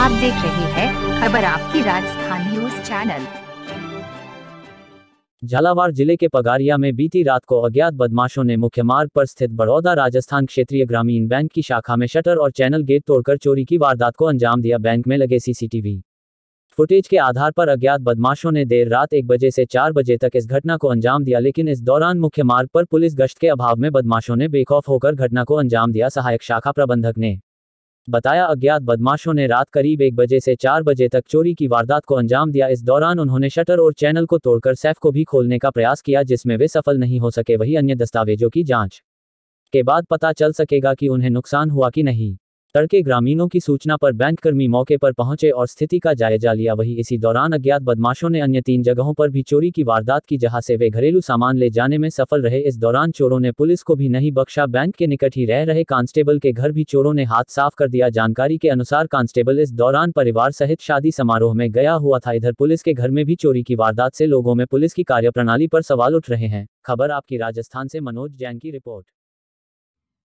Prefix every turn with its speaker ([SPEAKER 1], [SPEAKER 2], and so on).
[SPEAKER 1] आप देख रहे हैं खबर आपकी राजस्थान न्यूज चैनल झालावाड़ जिले के पगारिया में बीती रात को अज्ञात बदमाशों ने मुख्य मार्ग पर स्थित बड़ौदा राजस्थान क्षेत्रीय ग्रामीण बैंक की शाखा में शटर और चैनल गेट तोड़कर चोरी की वारदात को अंजाम दिया बैंक में लगे सीसीटीवी फुटेज के आधार पर अज्ञात बदमाशों ने देर रात एक बजे से चार बजे तक इस घटना को अंजाम दिया लेकिन इस दौरान मुख्य मार्ग पर पुलिस गश्त के अभाव में बदमाशों ने बेकऑफ होकर घटना को अंजाम दिया सहायक शाखा प्रबंधक ने बताया अज्ञात बदमाशों ने रात करीब एक बजे से चार बजे तक चोरी की वारदात को अंजाम दिया इस दौरान उन्होंने शटर और चैनल को तोड़कर सैफ को भी खोलने का प्रयास किया जिसमें वे सफल नहीं हो सके वही अन्य दस्तावेजों की जाँच के बाद पता चल सकेगा कि उन्हें नुकसान हुआ कि नहीं तड़के ग्रामीणों की सूचना पर बैंक कर्मी मौके पर पहुंचे और स्थिति का जायजा लिया वहीं इसी दौरान अज्ञात बदमाशों ने अन्य तीन जगहों पर भी चोरी की वारदात की जहां से वे घरेलू सामान ले जाने में सफल रहे इस दौरान चोरों ने पुलिस को भी नहीं बख्शा बैंक के निकट ही रह रहे कांस्टेबल के घर भी चोरों ने हाथ साफ कर दिया जानकारी के अनुसार कांस्टेबल इस दौरान परिवार सहित शादी समारोह में गया हुआ था इधर पुलिस के घर में भी चोरी की वारदात से लोगों में पुलिस की कार्यप्रणाली पर सवाल उठ रहे हैं खबर आपकी राजस्थान से मनोज जैन की रिपोर्ट